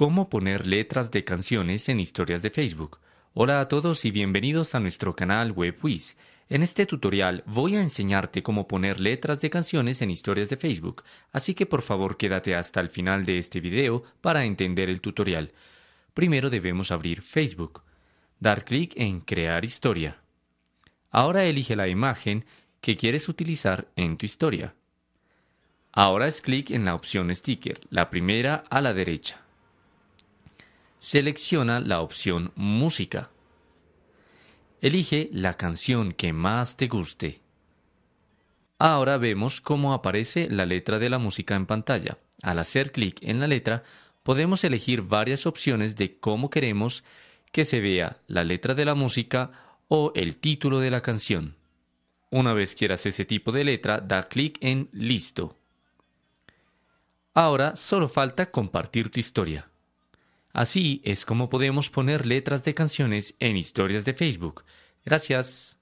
cómo poner letras de canciones en historias de Facebook. Hola a todos y bienvenidos a nuestro canal WebWiz. En este tutorial voy a enseñarte cómo poner letras de canciones en historias de Facebook, así que por favor quédate hasta el final de este video para entender el tutorial. Primero debemos abrir Facebook. Dar clic en Crear historia. Ahora elige la imagen que quieres utilizar en tu historia. Ahora es clic en la opción Sticker, la primera a la derecha. Selecciona la opción Música. Elige la canción que más te guste. Ahora vemos cómo aparece la letra de la música en pantalla. Al hacer clic en la letra, podemos elegir varias opciones de cómo queremos que se vea la letra de la música o el título de la canción. Una vez quieras ese tipo de letra, da clic en Listo. Ahora solo falta compartir tu historia. Así es como podemos poner letras de canciones en historias de Facebook. Gracias.